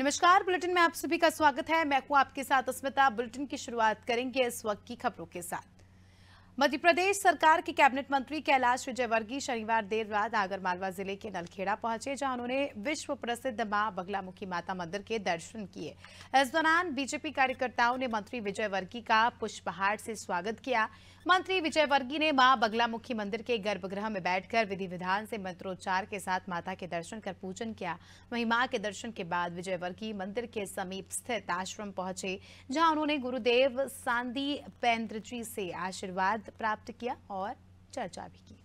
नमस्कार बुलेटिन में आप सभी का स्वागत है मैं हूं आपके साथ अस्मिता बुलेटिन की शुरुआत करेंगे इस वक्त की खबरों के साथ मध्य प्रदेश सरकार के कैबिनेट मंत्री कैलाश विजयवर्गीय शनिवार देर रात आगरमालवा जिले के नलखेड़ा पहुंचे जहां उन्होंने विश्व प्रसिद्ध मां बगलामुखी माता मंदिर के दर्शन किए इस दौरान बीजेपी कार्यकर्ताओं ने मंत्री विजयवर्गीय का पुष्पहार से स्वागत किया मंत्री विजयवर्गीय ने मां बगलामुखी मंदिर के गर्भगृह में बैठकर विधि विधान से मंत्रोच्चार के साथ माता के दर्शन कर पूजन किया वहीं मां के दर्शन के बाद विजयवर्गीय मंदिर के समीप स्थित आश्रम पहुंचे जहां उन्होंने गुरुदेव सांदी पेंद्र जी से आशीर्वाद प्राप्त किया और चर्चा भी की